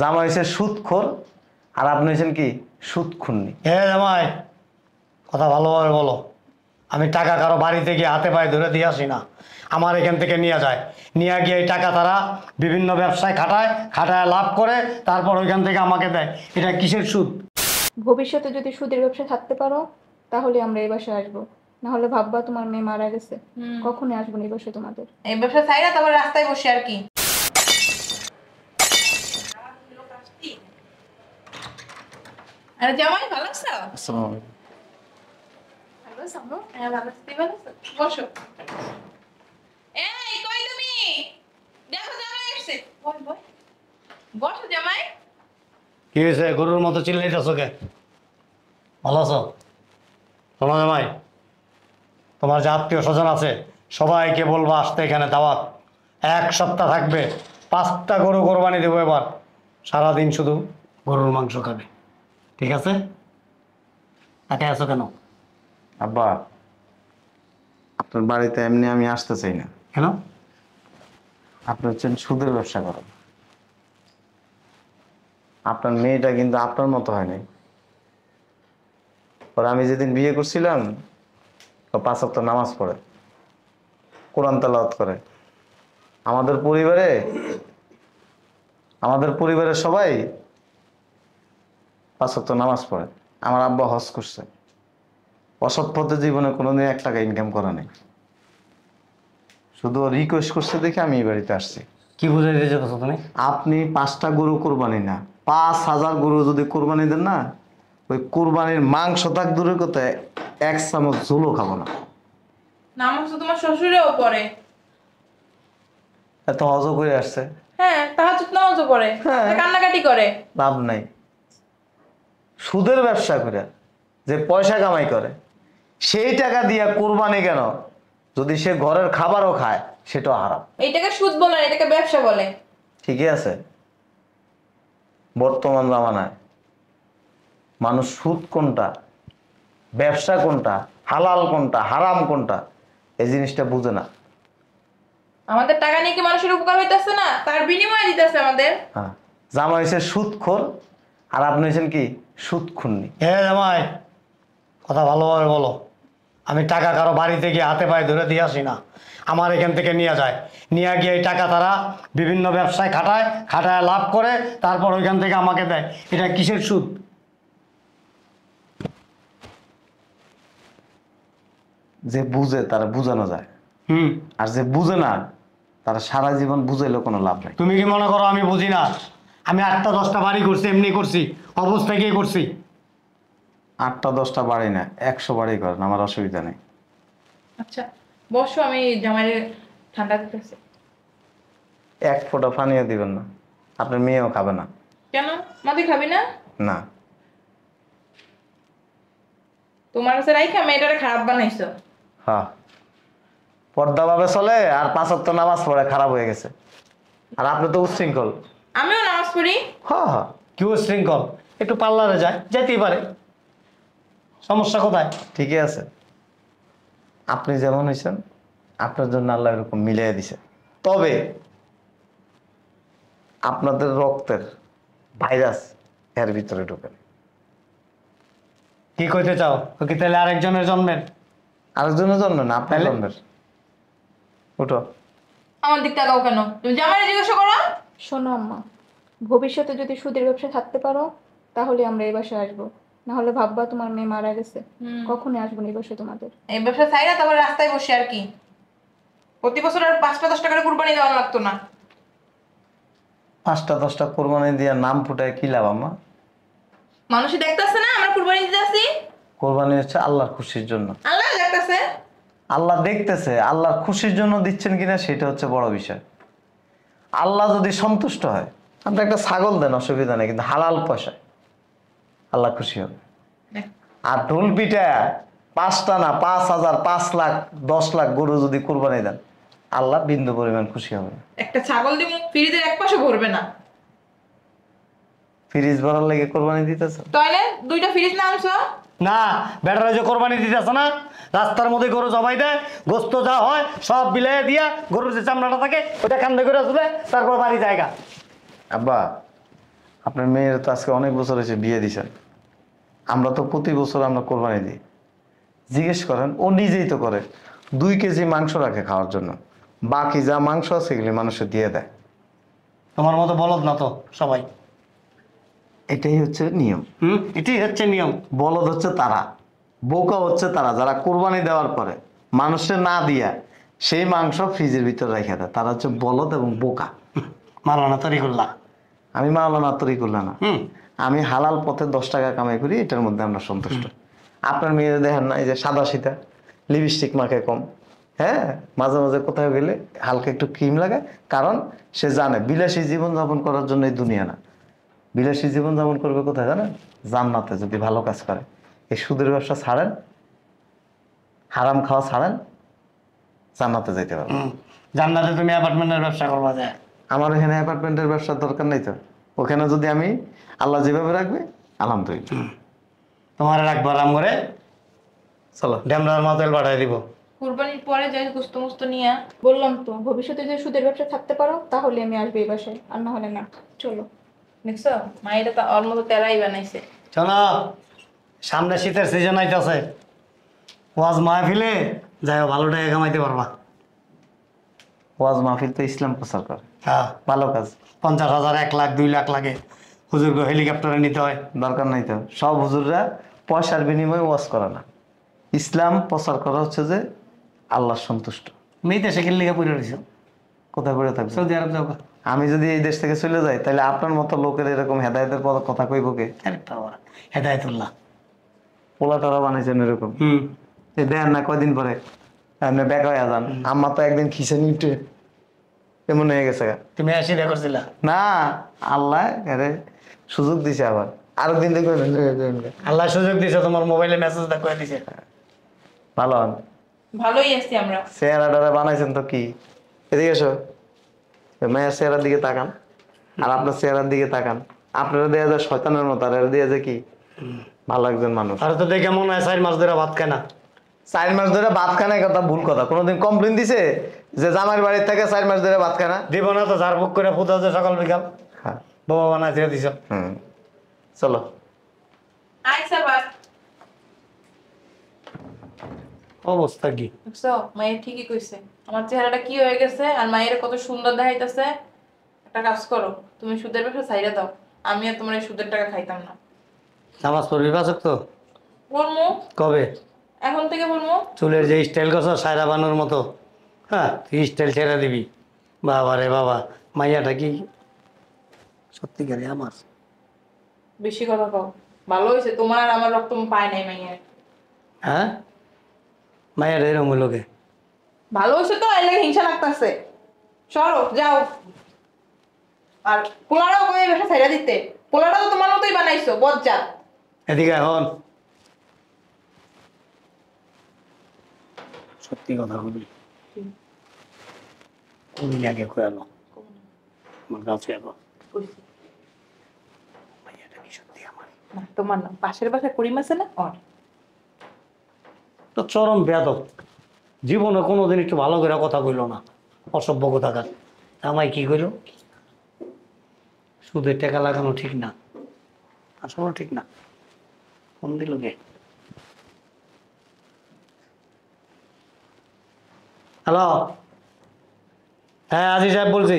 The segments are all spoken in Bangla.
জামা হয়েছে সুৎখোর আর আপনি হয়েছেন কি সুৎখুন্নি হ্যাঁ জামাই কথা ভালোভাবে বলো আমি টাকা কারো বাড়িতে গিয়ে হাতে পায়ে ধরে দিয়ে আসি না আমার এখান থেকে নিয়ে যায় নিয়ে গিয়ে টাকা তারা বিভিন্ন ব্যবসায় খাটায় খাটায় লাভ করে তারপর ওইখান থেকে আমাকে দেয় এটা কিসের সুদ ভবিষ্যতে যদি সুদের ব্যবসা থাকতে পারো তাহলে আমরা এই বাসায় আসবো না হলে ভাববা তোমার মেয়ে মারা গেছে কখনই আসবো না এই বাসায় তোমাদের এই ব্যবসা ছাইরা তোমার রাস্তায় বসে আর কি হ্যাঁ, গরুর মতো চিল্লাইতেছো কে ভালো আছো শোনো জামাই তোমার যে আত্মীয় স্বজন আছে সবাইকে বলবো আসতে এখানে দাওয়াত এক সপ্তাহ থাকবে পাঁচটা গরু কোরবানি দেবো এবার সারাদিন শুধু গরুর মাংস খাবে ঠিক আছে একাই আছো কেন আব্বা আপনার বাড়িতে এমনি আমি আসতে চাই না কেন আপনি হচ্ছেন সুদের ব্যবসা করেন আপনার মেয়েটা কিন্তু আপনার মতো হয়নি পরে আমি যেদিন বিয়ে করছিলাম পাঁচ সপ্তাহ নামাজ পড়ে কোরআন তালাওয়াত করে আমাদের পরিবারে আমাদের পরিবারের সবাই পাঁচক্ত নামাজ পড়ে আমার আব্বা হজ করছে অসৎপথে পথে জীবনে কোনোদিন এক টাকা ইনকাম করা নেই শুধু রিকোয়েস্ট করছে দেখে আমি এই বাড়িতে আসছি কি দিয়েছে দিয়েছো তুমি আপনি পাঁচটা গরু কোরবানি না পাঁচ হাজার গরু যদি কোরবানি দেন না ওই কোরবানির মাংস তাক দূরে কোথায় এক চামচ ঝুলো খাবো না নামাজ তোমার শ্বশুরেও পড়ে এত হজও করে আসছে হ্যাঁ তাহাজুদ নামাজও পড়ে হ্যাঁ। কান্নাকাটি করে লাভ নাই সুদের ব্যবসা করে যে পয়সা কামাই করে সেই টাকা দিয়ে কোরবানি কেন যদি সে ঘরের খাবারও খায় সেটা হারাম এটাকে সুদ বলে এটাকে ব্যবসা বলে ঠিকই আছে বর্তমান জামানায় মানুষ সুদ কোনটা ব্যবসা কোনটা হালাল কোনটা হারাম কোনটা এই জিনিসটা বুঝে না আমাদের টাকা নিয়ে কি মানুষের উপকার হইতাছে না তার বিনিময়ে দিতেছে আমাদের হ্যাঁ জামা হয়েছে সুদখোর আর আপনি হয়েছেন কি সুৎখুন্নি হ্যাঁ জামাই কথা ভালোভাবে বলো আমি টাকা কারো বাড়িতে গিয়ে হাতে পায়ে ধরে দিয়ে আসি না আমার এখান থেকে নিয়ে যায় নিয়ে গিয়ে এই টাকা তারা বিভিন্ন ব্যবসায় খাটায় খাটায় লাভ করে তারপর ওইখান থেকে আমাকে দেয় এটা কিসের সুদ যে বুঝে তারা বুঝানো যায় হুম আর যে বুঝে না তারা সারা জীবন বুঝাইলেও কোনো লাভ নাই তুমি কি মনে করো আমি বুঝি না আমি আটটা দশটা বাড়ি করছি এমনি করছি অবস্থা গিয়ে করছি আটটা দশটা বাড়ি না একশো বাড়ি করেন আমার অসুবিধা নেই আচ্ছা বসো আমি জামাইয়ের ঠান্ডা দিতেছি এক ফোঁটা পানিও দিবেন না আপনার মেয়েও খাবে না কেন মাদি খাবি না না তোমার কাছে রাইখা মেয়েটারে খারাপ বানাইছো হ্যাঁ পর্দাভাবে চলে আর পাঁচাত্তর নামাজ পড়ে খারাপ হয়ে গেছে আর আপনি তো উচ্ছৃঙ্খল আমিও নামাজ পড়ি হ্যাঁ হ্যাঁ কি উশৃঙ্খল একটু পার্লারে যায় যেতেই পারে সমস্যা কোথায় ঠিকই আছে আপনি যেমন হয়েছেন আপনার জন্য আল্লাহ এরকম মিলিয়ে দিছে তবে আপনাদের রক্তের ভাইরাস এর ভিতরে ঢুকে কি কইতে চাও কি তাহলে আরেকজনের জন্মের আরেকজনের জন্ম না আপনার জন্মের উঠো আমার দিক থেকে কেন তুমি জামাই জিজ্ঞাসা করো শোনো আম্মা ভবিষ্যতে যদি সুদের ব্যবসা থাকতে পারো তাহলে আমরা এই বাসায় আসবো না হলে ভাববা তোমার মেয়ে মারা গেছে কখনই আসবো না এই বাসায় তোমাদের এই ব্যবসা চাই না তারপর রাস্তায় বসে আর কি প্রতি বছর আর পাঁচটা দশটা করে কুরবানি দেওয়া লাগতো না পাঁচটা দশটা কোরবানি দিয়া নাম ফুটায় কি লাভ আমার মানুষই দেখতেছে না আমরা কুরবানি দিতে আসি কোরবানি হচ্ছে আল্লাহর খুশির জন্য আল্লাহ দেখতেছে আল্লাহ দেখতেছে আল্লাহ খুশির জন্য দিচ্ছেন কিনা সেটা হচ্ছে বড় বিষয় আল্লাহ যদি সন্তুষ্ট হয় আপনি একটা ছাগল দেন অসুবিধা নেই কিন্তু হালাল পয়সায় আল্লাহ খুশি হবে হ্যাঁ। আর ঢোল পিঠা পাঁচটা না পাঁচ হাজার পাঁচ লাখ দশ লাখ গরু যদি কোরবানি দেন আল্লাহ বিন্দু পরিমাণ খুশি হবে একটা ছাগল দিব ফ্রিজের এক পাশে ভরবে না ফ্রিজ ভরার লাগে কোরবানি দিতেছ তাহলে দুইটা ফ্রিজ না আনছো না বেটার যে কোরবানি দিতেছ না রাস্তার মধ্যে গরু জবাই দেয় গোস্ত যা হয় সব বিলাই দিয়া গরুর যে চামড়াটা থাকে ওটা কান্দে করে আসবে তারপর বাড়ি জায়গা আব্বা আপনার মেয়ের তো আজকে অনেক বছর হয়েছে বিয়ে দিয়েছেন আমরা তো প্রতি বছর আমরা কোরবানি দিই জিজ্ঞেস করেন ও নিজেই তো করে দুই কেজি মাংস রাখে খাওয়ার জন্য বাকি যা মাংস আছে সেগুলি মানুষে দিয়ে দেয় তোমার মতো বলদ না তো সবাই এটাই হচ্ছে নিয়ম হুম এটাই হচ্ছে নিয়ম বলদ হচ্ছে তারা বোকা হচ্ছে তারা যারা কোরবানি দেওয়ার পরে মানুষে না দিয়া সেই মাংস ফ্রিজের ভিতরে রেখে দেয় তারা হচ্ছে বলদ এবং বোকা মারানা তরিকুল্লাহ আমি মাওলানা না আমি হালাল পথে দশ টাকা কামাই করি এটার মধ্যে আমরা সন্তুষ্ট আপনার মেয়েদের দেখেন না এই যে সাদা সীতা লিপস্টিক মাখে কম হ্যাঁ মাঝে মাঝে কোথাও গেলে হালকা একটু ক্রিম লাগে কারণ সে জানে বিলাসী জীবনযাপন করার জন্য এই দুনিয়া না বিলাসী জীবনযাপন করবে কোথায় জানে জান্নাতে যদি ভালো কাজ করে এই সুদের ব্যবসা ছাড়েন হারাম খাওয়া ছাড়েন জান্নাতে যেতে পারবেন জান্নাতে তুমি অ্যাপার্টমেন্টের ব্যবসা করবা যায় আমার এখানে অ্যাপার্টমেন্টের ব্যবসার দরকার নেই তো ওখানে যদি আমি আল্লাহ যেভাবে রাখবে আলহামদুলিল্লাহ তোমার রাখবো আরাম করে চলো ডেমরার মাতাল পাঠাই দিব কুরবানির পরে যাই মুস্ত নিয়ে বললাম তো ভবিষ্যতে যদি সুদের ব্যবসা থাকতে পারো তাহলে আমি আসবো এই বাসায় আর না হলে না চলো দেখছো মা এটা অলমতো তেরাই বানাইছে চলো সামনে শীতের সিজন আইতাছে ওয়াজ মাহফিলে যাই ভালো টাকা কামাইতে পারবা ওয়াজ মাহফিল তো ইসলাম প্রচার করে হ্যাঁ। ভালো কাজ পঞ্চাশ হাজার এক লাখ দুই লাখ লাগে হুজুরকে হেলিকপ্টারে নিতে হয় দরকার নাই তো সব হুজুররা পয়সার বিনিময়ে ওয়াজ করে না ইসলাম প্রচার করা হচ্ছে যে আল্লাহ সন্তুষ্ট পড়ে রয়েছে কোথায় পড়ে থাকবে সৌদি আরব যাবো আমি যদি এই দেশ থেকে চলে যাই তাহলে আপনার মতো লোকের এরকম হেদায়তের পর কথা কইব কে হেদায়তুল্লাহ তারা বানাইছেন এরকম দেন না কয়দিন পরে আপনি ব্যাক হয়ে যান আম্মা তো একদিন খিসে নিতে এমন হয়ে গেছে তুমি আসি করছিলা না আল্লাহ আরে সুযোগ দিছে আবার আরেকদিন দেখবে আল্লাহ সুযোগ দিছে তোমার মোবাইলে মেসেজ দেখো দিছে ভালো ভালোই আছি আমরা চেহারাটা বানাইছেন তো কি এদিকে এসো মেয়ের চেহারার দিকে তাকান আর আপনার চেহারার দিকে তাকান আপনারা দেয়া যায় শয়তানের মতো আর দিয়ে যে কি ভালো একজন মানুষ আর তো দেখে মনে হয় চার মাস ধরে ভাত খায় না চার মাস ধরে ভাত খানা কথা ভুল কথা কোনোদিন কমপ্লেন দিছে যে জামার বাড়ির থেকে চার মাস ধরে ভাত খানা দিব না তো ঝাড়ফুঁক করে ফুটা যে সকাল বিকাল বাবা বানা দিয়ে দিছ চলো অবস্থা কি মায়ের ঠিকই কইছে আমার চেহারাটা কি হয়ে গেছে আর মায়ের কত সুন্দর দেখাইতেছে একটা কাজ করো তুমি সুদের দাও আমি আর তোমার এই সুদের টাকা খাইতাম না নামাজ পড়বি তো কবে এখন থেকে বলবো চুলের যে স্টাইল করছো সায়রা বানুর মতো হ্যাঁ তুই স্টাইল ছেড়ে দিবি বাবা রে বাবা মাইয়াটা কি সত্যিকারে আমার বেশি কথা কও ভালো হয়েছে তোমার আর আমার রক্ত পায় নাই মাইয়ার হ্যাঁ মাইয়ার এরম লোকে ভালো হয়েছে তো এর লাগে হিংসা লাগতাছে সরো যাও আর পোলারাও কই বেশা ছাইড়া দিতে পোলাটা তো তোমার মতোই বানাইছো বজ্জা এদিকে এখন সত্যি কথা বলি কোনদিন আগে আমার এলো তোমার পাশের চরম বেদক জীবনে কোনোদিন একটু ভালো কথা না অসভ্য আমায় কি কইল সুদের টাকা লাগানো ঠিক না আসলে ঠিক না ফোন দিল গে হ্যালো হ্যাঁ আজি সাহেব বলছি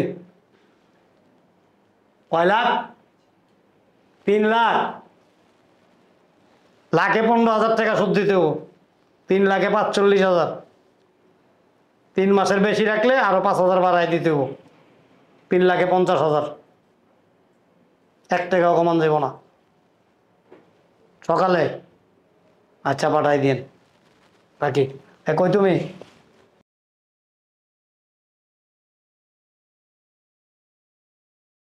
কয় লাখ তিন লাখ লাখে পনেরো হাজার টাকা সুদ দিতে হবো তিন লাখে পাঁচচল্লিশ হাজার তিন মাসের বেশি রাখলে আরও পাঁচ হাজার বাড়াই দিতে হবো তিন লাখে পঞ্চাশ হাজার এক টাকাও কমান যাব না সকালে আচ্ছা পাঠাই দিন বাকি কই তুমি